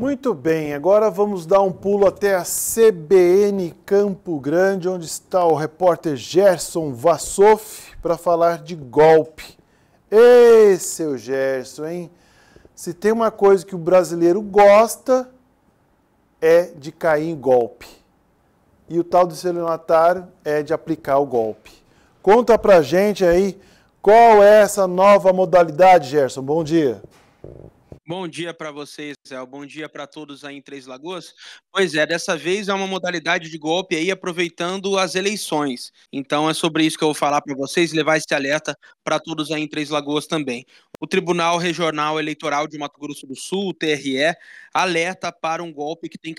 Muito bem, agora vamos dar um pulo até a CBN Campo Grande, onde está o repórter Gerson Vassoff para falar de golpe. Ei, seu Gerson, hein? Se tem uma coisa que o brasileiro gosta é de cair em golpe. E o tal do celulatário é de aplicar o golpe. Conta pra gente aí qual é essa nova modalidade, Gerson. Bom dia. Bom dia para vocês, Zé. Bom dia para todos aí em Três Lagoas. Pois é, dessa vez é uma modalidade de golpe aí aproveitando as eleições. Então é sobre isso que eu vou falar para vocês, levar esse alerta para todos aí em Três Lagoas também. O Tribunal Regional Eleitoral de Mato Grosso do Sul, o TRE, alerta para um golpe que tem,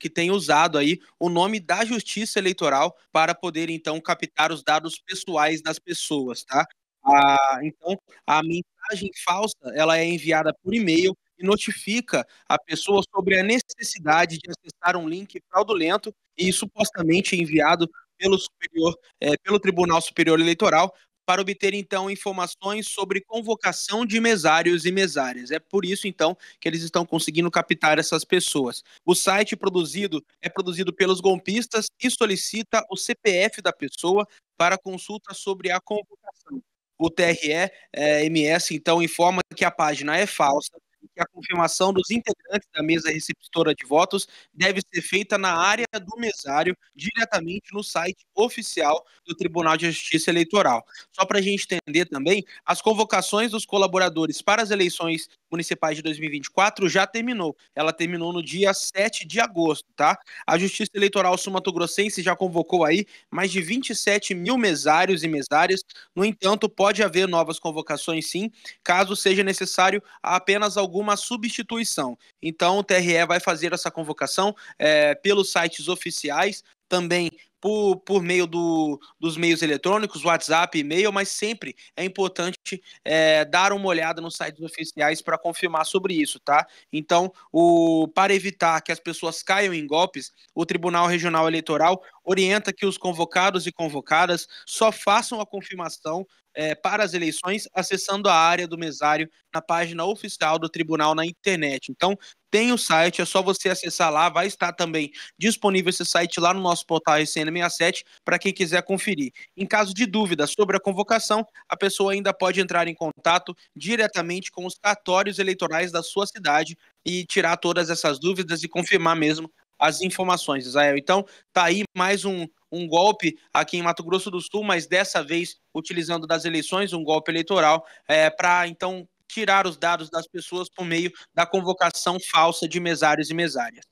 que tem usado aí o nome da Justiça Eleitoral para poder então captar os dados pessoais das pessoas, tá? Ah, então, a mensagem falsa ela é enviada por e-mail e notifica a pessoa sobre a necessidade de acessar um link fraudulento e supostamente enviado pelo, superior, é, pelo Tribunal Superior Eleitoral para obter então informações sobre convocação de mesários e mesárias. É por isso então que eles estão conseguindo captar essas pessoas. O site produzido é produzido pelos golpistas e solicita o CPF da pessoa para consulta sobre a convocação. O TRE é, MS, então, informa que a página é falsa e que a confirmação dos integrantes da mesa receptora de votos deve ser feita na área do mesário, diretamente no site oficial do Tribunal de Justiça Eleitoral. Só para a gente entender também, as convocações dos colaboradores para as eleições municipais de 2024 já terminou. Ela terminou no dia 7 de agosto, tá? A Justiça Eleitoral Sumatogrossense já convocou aí mais de 27 mil mesários e mesárias. No entanto, pode haver novas convocações sim, caso seja necessário apenas alguma substituição. Então, o TRE vai fazer essa convocação é, pelos sites oficiais, também por, por meio do, dos meios eletrônicos, WhatsApp, e-mail, mas sempre é importante é, dar uma olhada nos sites oficiais para confirmar sobre isso, tá? Então, o, para evitar que as pessoas caiam em golpes, o Tribunal Regional Eleitoral orienta que os convocados e convocadas só façam a confirmação é, para as eleições acessando a área do mesário na página oficial do tribunal na internet. Então, tem o site, é só você acessar lá, vai estar também disponível esse site lá no nosso portal RCN67 para quem quiser conferir. Em caso de dúvida sobre a convocação, a pessoa ainda pode entrar em contato diretamente com os cartórios eleitorais da sua cidade e tirar todas essas dúvidas e confirmar mesmo as informações, Israel. Então, tá aí mais um, um golpe aqui em Mato Grosso do Sul, mas dessa vez utilizando das eleições, um golpe eleitoral, é, para então tirar os dados das pessoas por meio da convocação falsa de mesários e mesárias.